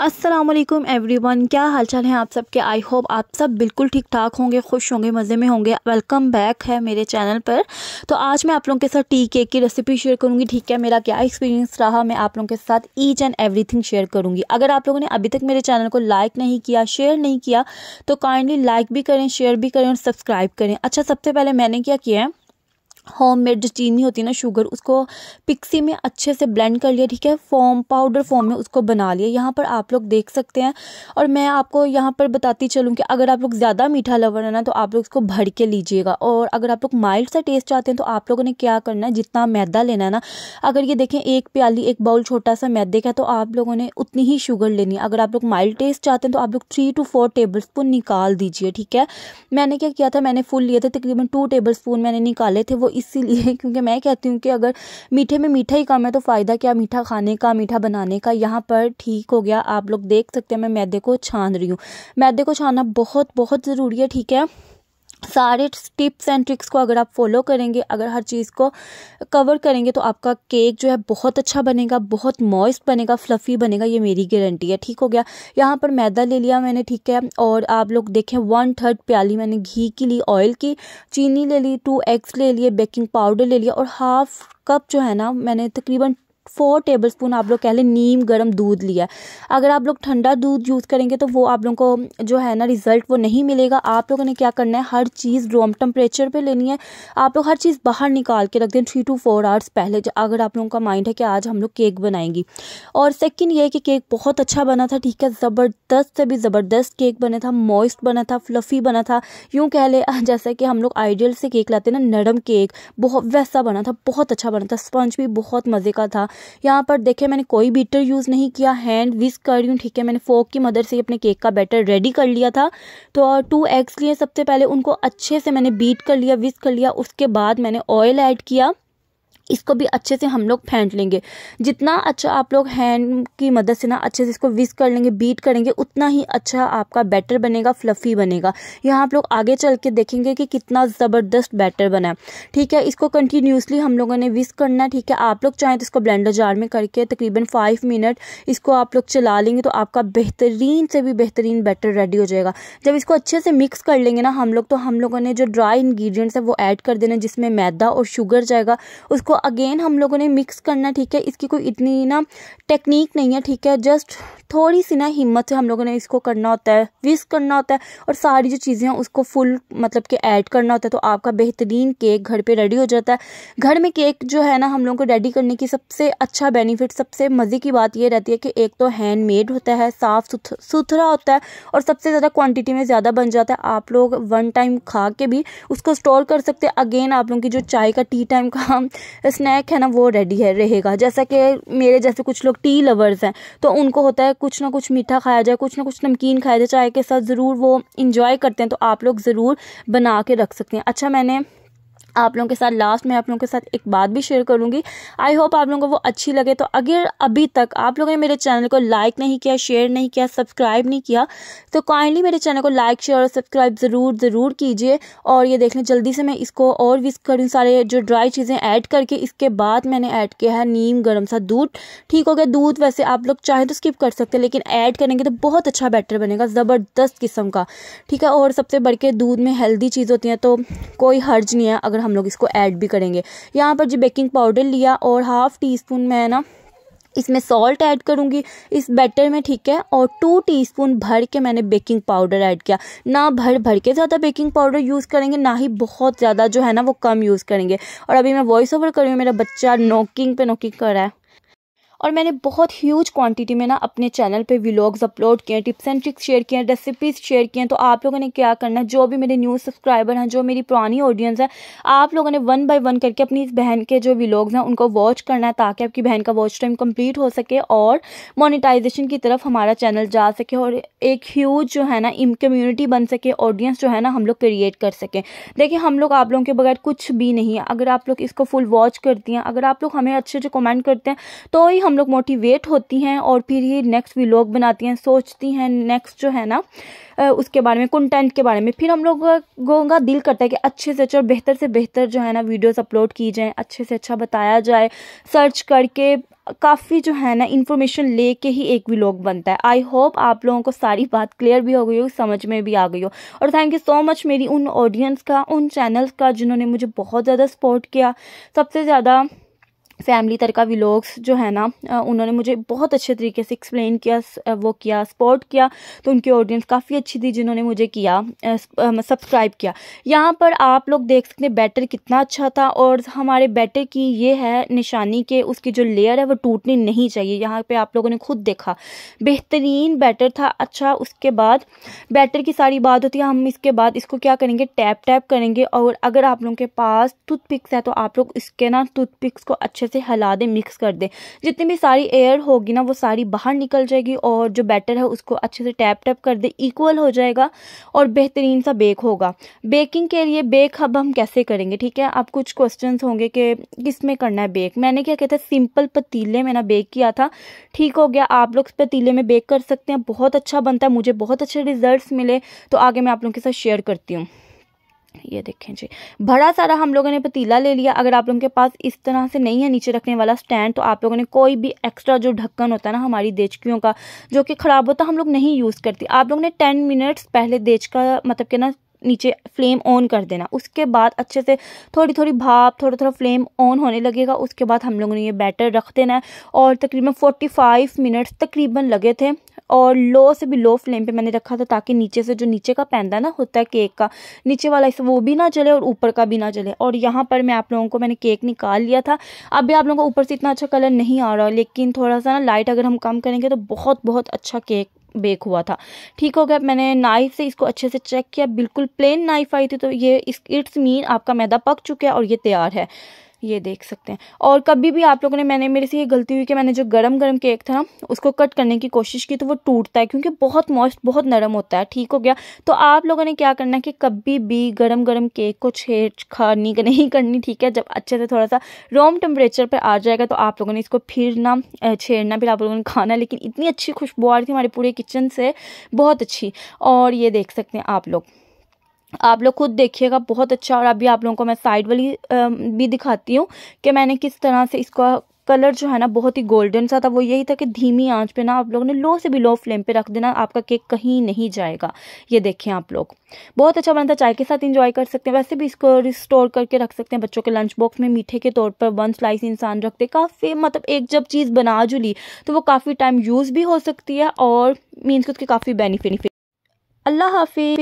Aslam every one क्या हालचाल है आप सबके आई होप आप सब बिल्कुल ठीक ठाक होंगे खुश होंगे मज़े में होंगे वेलकम बैक है मेरे चैनल पर तो आज मैं आप लोगों के साथ टी केक की रेसिपी शेयर करूंगी ठीक है मेरा क्या एक्सपीरियंस रहा मैं आप लोगों के साथ ईच एंड एवरीथिंग शेयर करूंगी अगर आप लोगों ने अभी तक मेरे चैनल को लाइक नहीं किया शेयर नहीं किया तो काइंडली लाइक भी करें शेयर भी करें और सब्सक्राइब करें अच्छा सबसे पहले मैंने क्या किया है होम मेड जो चीनी होती है ना शुगर उसको पिक्सी में अच्छे से ब्लेंड कर लिया ठीक है फॉर्म पाउडर फॉर्म में उसको बना लिया यहाँ पर आप लोग देख सकते हैं और मैं आपको यहाँ पर बताती चलूँ कि अगर आप लोग ज़्यादा मीठा लवर है ना तो आप लोग इसको भर के लीजिएगा और अगर आप लोग माइल्ड सा टेस्ट चाहते हैं तो आप लोगों ने क्या करना है जितना मैदा लेना है ना अगर ये देखें एक प्याली एक बाउल छोटा सा मैदे का तो आप लोगों ने उतनी ही शुगर लेनी है अगर आप लोग माइल्ड टेस्ट चाहते हैं तो आप लोग three two four tablespoon निकाल दीजिए ठीक है मैंने क्या किया था मैंने फुल लिए थे तकरीबन टू टेबल स्पून मैंने निकाले थे वो इसीलिए क्योंकि मैं कहती हूँ कि अगर मीठे में मीठा ही कम है तो फ़ायदा क्या मीठा खाने का मीठा बनाने का यहाँ पर ठीक हो गया आप लोग देख सकते हैं मैं मैदे को छान रही हूँ मैदे को छाना बहुत बहुत ज़रूरी है ठीक है सारे टिप्स एंड ट्रिक्स को अगर आप फॉलो करेंगे अगर हर चीज़ को कवर करेंगे तो आपका केक जो है बहुत अच्छा बनेगा बहुत मॉइस्ट बनेगा फ्लफ़ी बनेगा ये मेरी गारंटी है ठीक हो गया यहाँ पर मैदा ले लिया मैंने ठीक है और आप लोग देखें वन थर्ड प्याली मैंने घी की ली ऑयल की चीनी ले ली टू एग्स ले लिए बेकिंग पाउडर ले लिया और हाफ कप जो है ना मैंने तकरीबन फोर टेबल स्पून आप लोग कह लें नीम गर्म दूध लिया अगर आप लोग ठंडा दूध यूज़ करेंगे तो वो आप लोगों को जो है ना रिज़ल्ट वो नहीं मिलेगा आप लोगों ने क्या करना है हर चीज़ रूम टेम्परेचर पे लेनी है आप लोग हर चीज़ बाहर निकाल के रख दें थ्री टू फोर आवर्स पहले अगर आप लोगों का माइंड है कि आज हम लोग केक बनाएंगी और सेकेंड ये है कि केक बहुत अच्छा बना था ठीक है ज़बरदस्त से भी ज़बरदस्त केक बना था मॉइस्ट बना था फ्लफ़ी बना था यूँ कह ले जैसे कि हम लोग आइडियल से केक लाते ना नरम केक बहुत वैसा बना था बहुत अच्छा बना था स्पंज भी बहुत मज़े का था यहाँ पर देखे मैंने कोई बीटर यूज़ नहीं किया हैंड विस्क कर रही हूँ ठीक है मैंने फोक की मदद से अपने केक का बैटर रेडी कर लिया था तो टू एग्स लिए सबसे पहले उनको अच्छे से मैंने बीट कर लिया विस्क कर लिया उसके बाद मैंने ऑयल ऐड किया इसको भी अच्छे से हम लोग फेंट लेंगे जितना अच्छा आप लोग हैंड की मदद से ना अच्छे से इसको विस्क कर लेंगे बीट करेंगे उतना ही अच्छा आपका बैटर बनेगा फ्लफ़ी बनेगा यहाँ आप लोग आगे चल के देखेंगे कि कितना ज़बरदस्त बैटर बना है ठीक है इसको कंटिन्यूसली हम लोगों ने विस्क करना है ठीक है आप लोग चाहें तो इसको ब्लेंडर जार में करके तकरीबन फाइव मिनट इसको आप लोग चला लेंगे तो आपका बेहतरीन से भी बेहतरीन बैटर रेडी हो जाएगा जब इसको अच्छे से मिक्स कर लेंगे ना हम लोग तो हम लोगों ने जो ड्राई इन्ग्रीडियंट्स है वो ऐड कर देना जिसमें मैदा और शुगर जाएगा उसको इसको अगेन हम लोगों ने मिक्स करना ठीक है इसकी कोई इतनी ना टेक्निक नहीं है ठीक है जस्ट थोड़ी सी ना हिम्मत से हम लोगों ने इसको करना होता है विस्क करना होता है और सारी जो चीज़ें हैं उसको फुल मतलब कि ऐड करना होता है तो आपका बेहतरीन केक घर पे रेडी हो जाता है घर में केक जो है ना हम लोगों को रेडी करने की सबसे अच्छा बेनिफिट सबसे मज़े की बात ये रहती है कि एक तो हैंडमेड होता है साफ़ सुथरा होता है और सबसे ज़्यादा क्वान्टिटी में ज़्यादा बन जाता है आप लोग वन टाइम खा के भी उसको स्टोर कर सकते हैं अगेन आप लोगों की जो चाय का टी टाइम का स्नैक है ना वो रेडी है रहेगा जैसा कि मेरे जैसे कुछ लोग टी लवर्स हैं तो उनको होता है कुछ ना कुछ मीठा खाया जाए कुछ ना कुछ नमकीन खाया जाए चाय के साथ ज़रूर वो इंजॉय करते हैं तो आप लोग ज़रूर बना के रख सकते हैं अच्छा मैंने आप लोगों के साथ लास्ट में आप लोगों के साथ एक बात भी शेयर करूंगी आई होप आप लोगों को वो अच्छी लगे तो अगर अभी तक आप लोगों ने मेरे चैनल को लाइक नहीं किया शेयर नहीं किया सब्सक्राइब नहीं किया तो काइंडली मेरे चैनल को लाइक शेयर और सब्सक्राइब ज़रूर ज़रूर कीजिए और ये देख लें जल्दी से मैं इसको और भी करूँ सारे जो ड्राई चीज़ें ऐड करके इसके बाद मैंने ऐड किया है नीम गर्म सा दूध ठीक हो गया दूध वैसे आप लोग चाहे तो स्किप कर सकते हैं लेकिन ऐड करेंगे तो बहुत अच्छा बैटर बनेगा ज़बरदस्त किस्म का ठीक है और सबसे बढ़ के दूध में हेल्दी चीज़ होती है तो कोई हर्ज नहीं है अगर हम लोग इसको ऐड भी करेंगे यहाँ पर जो बेकिंग पाउडर लिया और हाफ़ टी स्पून मैं ना इसमें सॉल्ट ऐड करूँगी इस बैटर में ठीक है और टू टीस्पून भर के मैंने बेकिंग पाउडर ऐड किया ना भर भर के ज़्यादा बेकिंग पाउडर यूज़ करेंगे ना ही बहुत ज़्यादा जो है ना वो कम यूज़ करेंगे और अभी मैं वॉइस ओवर कर रही हूँ मेरा बच्चा नोकिंग पे नोकिंग कर रहा है और मैंने बहुत ह्यूज क्वांटिटी में ना अपने चैनल पे व्लॉग्स अपलोड किए हैं टिप्स एंड ट्रिक्स शेयर किए हैं रेसिपीज़ शेयर किए हैं तो आप लोगों ने क्या करना है जो भी मेरे न्यू सब्सक्राइबर हैं जो मेरी पुरानी ऑडियंस है आप लोगों ने वन बाय वन करके अपनी इस बहन के जो व्लॉग्स हैं उनको वॉच करना है ताकि आपकी बहन का वॉच टाइम कम्प्लीट हो सके और मोनिटाइजेशन की तरफ हमारा चैनल जा सके और एक ह्यूज जो है ना इम कम्यूनिटी बन सके ऑडियंस जो है ना हम लोग क्रिएट कर सकें देखिए हम लोग आप लोगों के बगैर कुछ भी नहीं है अगर आप लोग इसको फुल वॉच करती हैं अगर आप लोग हमें अच्छे अच्छे कमेंट करते हैं तो ही हम हम लोग मोटिवेट होती हैं और फिर ही नेक्स्ट व्लॉग बनाती हैं सोचती हैं नेक्स्ट जो है ना उसके बारे में कंटेंट के बारे में फिर हम लोगों का दिल करता है कि अच्छे से अच्छा और बेहतर से बेहतर जो है ना वीडियोस अपलोड की जाएँ अच्छे से अच्छा बताया जाए सर्च करके काफ़ी जो है ना इन्फॉर्मेशन लेके ही एक व्लॉग बनता है आई होप आप लोगों को सारी बात क्लियर भी हो गई हो समझ में भी आ गई हो और थैंक यू सो मच मेरी उन ऑडियंस का उन चैनल्स का जिन्होंने मुझे बहुत ज़्यादा सपोर्ट किया सबसे ज़्यादा फैमिली का व्लॉग्स जो है ना उन्होंने मुझे बहुत अच्छे तरीके से एक्सप्लेन किया वो किया सपोर्ट किया तो उनकी ऑडियंस काफ़ी अच्छी थी जिन्होंने मुझे किया सब्सक्राइब किया यहाँ पर आप लोग देख सकते हैं बैटर कितना अच्छा था और हमारे बैटर की ये है निशानी के उसकी जो लेयर है वो टूटनी नहीं चाहिए यहाँ पर आप लोगों ने खुद देखा बेहतरीन बैटर था अच्छा उसके बाद बैटर की सारी बात होती है हम इसके बाद इसको क्या करेंगे टैप टैप करेंगे और अगर आप लोगों के पास टूथ है तो आप लोग इसके ना टूथ को अच्छे से हिला दें मिक्स कर दें जितनी भी सारी एयर होगी ना वो सारी बाहर निकल जाएगी और जो बैटर है उसको अच्छे से टैप टैप कर दें इक्वल हो जाएगा और बेहतरीन सा बेक होगा बेकिंग के लिए बेक अब हम कैसे करेंगे ठीक है आप कुछ क्वेश्चन होंगे कि किस में करना है बेक मैंने क्या कहता है सिंपल पतीले में ना बेक किया था ठीक हो गया आप लोग पतीले में बेक कर सकते हैं बहुत अच्छा बनता है मुझे बहुत अच्छे रिजल्ट्स मिले तो आगे मैं आप लोगों के साथ शेयर करती हूँ ये देखें जी बड़ा सारा हम लोगों ने पतीला ले लिया अगर आप लोगों के पास इस तरह से नहीं है नीचे रखने वाला स्टैंड तो आप लोगों ने कोई भी एक्स्ट्रा जो ढक्कन होता है ना हमारी देचकियों का जो कि ख़राब होता हम लोग नहीं यूज़ करती आप लोगों ने टेन मिनट्स पहले देच का मतलब कि ना नीचे फ्लेम ऑन कर देना उसके बाद अच्छे से थोड़ी थोड़ी भाप थोड़ा थोड़ा फ्लेम ऑन होने लगेगा उसके बाद हम लोगों ने ये बैटर रख देना है और तकरीबन 45 मिनट्स तकरीबन लगे थे और लो से भी लो फ्लेम पे मैंने रखा था ताकि नीचे से जो नीचे का पैंदा ना होता है केक का नीचे वाला इस वो भी ना जले और ऊपर का भी ना जले और यहाँ पर मैं आप लोगों को मैंने केक निकाल लिया था अभी आप लोगों को ऊपर से इतना अच्छा कलर नहीं आ रहा लेकिन थोड़ा सा ना लाइट अगर हम कम करेंगे तो बहुत बहुत अच्छा केक बेक हुआ था ठीक हो गया मैंने नाइफ से इसको अच्छे से चेक किया बिल्कुल प्लेन नाइफ आई थी तो ये इस इट्स मीन आपका मैदा पक चुका है और ये तैयार है ये देख सकते हैं और कभी भी आप लोगों ने मैंने मेरे से ये गलती हुई कि मैंने जो गरम गरम केक था ना उसको कट करने की कोशिश की तो वो टूटता है क्योंकि बहुत मॉइस्ट बहुत नरम होता है ठीक हो गया तो आप लोगों ने क्या करना है कि कभी भी गरम गरम केक को छेड़खानी नहीं करनी ठीक है जब अच्छे से थोड़ा सा रोम टेम्परेचर पर आ जाएगा तो आप लोगों ने इसको फिर ना छेड़ना फिर आप लोगों ने खाना लेकिन इतनी अच्छी खुशबू आ रही थी हमारे पूरे किचन से बहुत अच्छी और ये देख सकते हैं आप लोग आप लोग खुद देखिएगा बहुत अच्छा और अभी आप लोगों को मैं साइड वाली भी दिखाती हूँ कि मैंने किस तरह से इसका कलर जो है ना बहुत ही गोल्डन सा था वो यही था कि धीमी आंच पे ना आप लोगों ने लो से भी लो फ्लेम पे रख देना आपका केक कहीं नहीं जाएगा ये देखें आप लोग बहुत अच्छा बनता है चाय के साथ इंजॉय कर सकते हैं वैसे भी इसको रिस्टोर करके रख सकते हैं बच्चों के लंच बॉक्स में मीठे के तौर पर वन स्लाइस इंसान रखते काफ़ी मतलब एक जब चीज़ बना जुली तो वो काफ़ी टाइम यूज़ भी हो सकती है और मीन्स उसके काफ़ी बेनिफिट अल्लाह हाफि